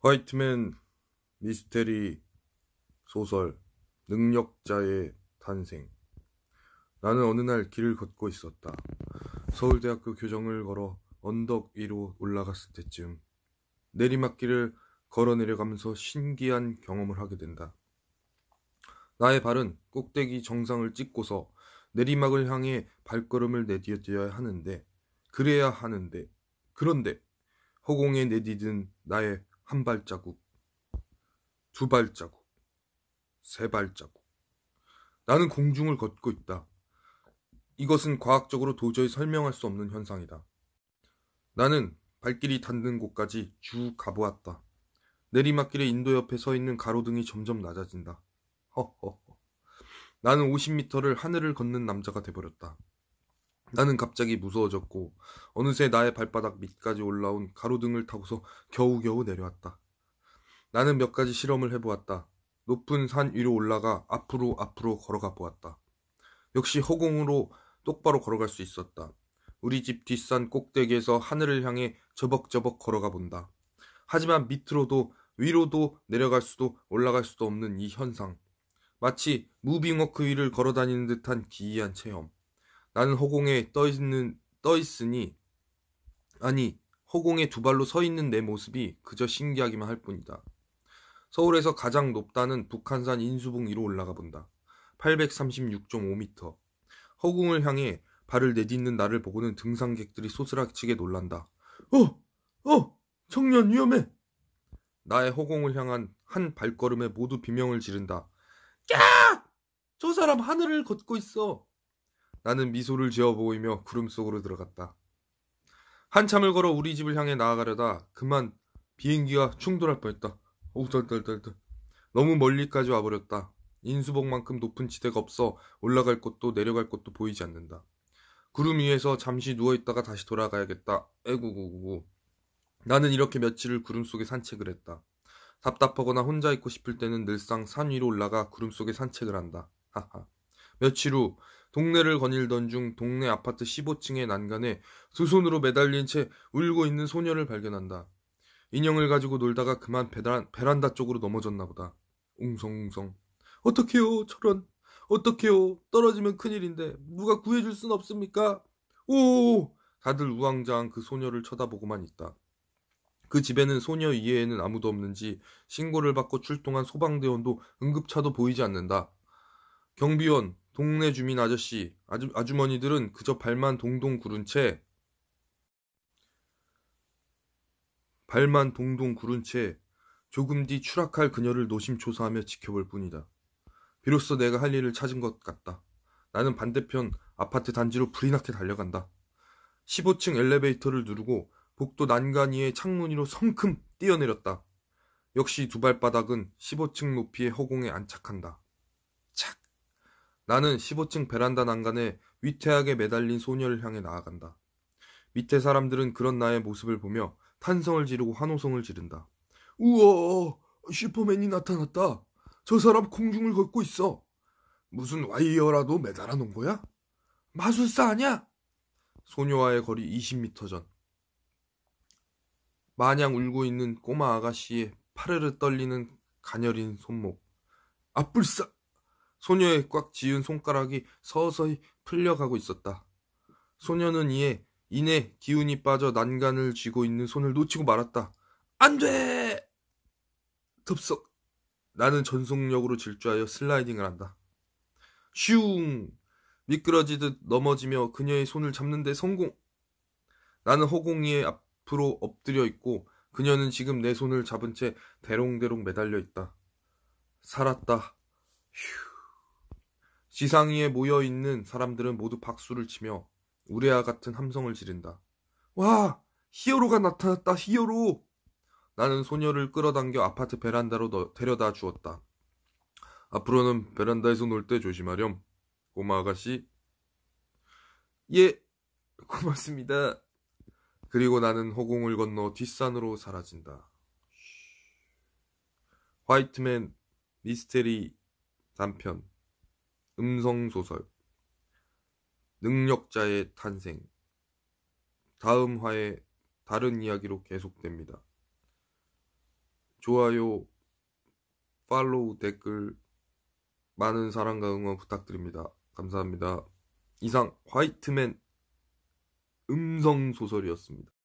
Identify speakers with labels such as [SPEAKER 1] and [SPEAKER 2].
[SPEAKER 1] 화이트맨 미스테리 소설 능력자의 탄생 나는 어느 날 길을 걷고 있었다. 서울대학교 교정을 걸어 언덕 위로 올라갔을 때쯤 내리막길을 걸어 내려가면서 신기한 경험을 하게 된다. 나의 발은 꼭대기 정상을 찍고서 내리막을 향해 발걸음을 내디뎌야 하는데 그래야 하는데 그런데 허공에 내디딘 나의 한 발자국, 두 발자국, 세 발자국. 나는 공중을 걷고 있다. 이것은 과학적으로 도저히 설명할 수 없는 현상이다. 나는 발길이 닿는 곳까지 쭉 가보았다. 내리막길의 인도 옆에 서 있는 가로등이 점점 낮아진다. 허허허. 나는 50미터를 하늘을 걷는 남자가 돼버렸다. 나는 갑자기 무서워졌고 어느새 나의 발바닥 밑까지 올라온 가로등을 타고서 겨우겨우 내려왔다. 나는 몇 가지 실험을 해보았다. 높은 산 위로 올라가 앞으로 앞으로 걸어가 보았다. 역시 허공으로 똑바로 걸어갈 수 있었다. 우리 집 뒷산 꼭대기에서 하늘을 향해 저벅저벅 걸어가 본다. 하지만 밑으로도 위로도 내려갈 수도 올라갈 수도 없는 이 현상. 마치 무빙워크 위를 걸어 다니는 듯한 기이한 체험. 나는 허공에 떠 있는 떠 있으니 아니 허공에 두 발로 서 있는 내 모습이 그저 신기하기만 할 뿐이다. 서울에서 가장 높다는 북한산 인수봉 위로 올라가 본다. 836.5m. 허공을 향해 발을 내딛는 나를 보고는 등산객들이 소스라치게 놀란다. 어! 어! 청년 위험해! 나의 허공을 향한 한 발걸음에 모두 비명을 지른다. 꺄! 저 사람 하늘을 걷고 있어! 나는 미소를 지어 보이며 구름 속으로 들어갔다. 한참을 걸어 우리 집을 향해 나아가려다 그만 비행기와 충돌할 뻔했다. 오, 덜덜덜덜. 너무 멀리까지 와버렸다. 인수봉만큼 높은 지대가 없어 올라갈 곳도 내려갈 곳도 보이지 않는다. 구름 위에서 잠시 누워있다가 다시 돌아가야겠다. 에구구구구. 나는 이렇게 며칠을 구름 속에 산책을 했다. 답답하거나 혼자 있고 싶을 때는 늘상 산 위로 올라가 구름 속에 산책을 한다. 하하. 며칠 후 동네를 거닐던 중 동네 아파트 15층의 난간에 두 손으로 매달린 채 울고 있는 소녀를 발견한다. 인형을 가지고 놀다가 그만 베란, 베란다 쪽으로 넘어졌나 보다. 웅성웅성. 어떡해요, 철원. 어떡해요. 떨어지면 큰일인데 누가 구해줄 순 없습니까? 오! 다들 우왕좌왕 그 소녀를 쳐다보고만 있다. 그 집에는 소녀 이외에는 아무도 없는지 신고를 받고 출동한 소방대원도 응급차도 보이지 않는다. 경비원, 동네 주민 아저씨, 아주, 아주머니들은 그저 발만 동동 구른 채 발만 동동 구른 채 조금 뒤 추락할 그녀를 노심초사하며 지켜볼 뿐이다. 비로소 내가 할 일을 찾은 것 같다. 나는 반대편 아파트 단지로 불이 나게 달려간다. 15층 엘리베이터를 누르고 복도 난간 위의 창문위로 성큼 뛰어내렸다. 역시 두 발바닥은 15층 높이의 허공에 안착한다. 나는 15층 베란다 난간에 위태하게 매달린 소녀를 향해 나아간다. 밑에 사람들은 그런 나의 모습을 보며 탄성을 지르고 환호성을 지른다. 우와! 슈퍼맨이 나타났다. 저 사람 공중을 걷고 있어. 무슨 와이어라도 매달아 놓은 거야? 마술사 아니야? 소녀와의 거리 2 0 m 전. 마냥 울고 있는 꼬마 아가씨의 파르르 떨리는 가녀린 손목. 아뿔싸! 소녀의 꽉 지은 손가락이 서서히 풀려가고 있었다. 소녀는 이에 이내 기운이 빠져 난간을 쥐고 있는 손을 놓치고 말았다. 안 돼! 덥석. 나는 전속력으로 질주하여 슬라이딩을 한다. 슝! 미끄러지듯 넘어지며 그녀의 손을 잡는데 성공! 나는 허공위에 앞으로 엎드려 있고 그녀는 지금 내 손을 잡은 채 대롱대롱 매달려 있다. 살았다. 휴. 지상 위에 모여 있는 사람들은 모두 박수를 치며 우레아 같은 함성을 지른다. 와! 히어로가 나타났다, 히어로! 나는 소녀를 끌어당겨 아파트 베란다로 너, 데려다 주었다. 앞으로는 베란다에서 놀 때 조심하렴. 꼬마 아가씨. 예, 고맙습니다. 그리고 나는 허공을 건너 뒷산으로 사라진다. 화이트맨 미스테리 단편 음성소설 능력자의 탄생 다음 화에 다른 이야기로 계속됩니다. 좋아요, 팔로우, 댓글 많은 사랑과 응원 부탁드립니다. 감사합니다. 이상 화이트맨 음성소설이었습니다.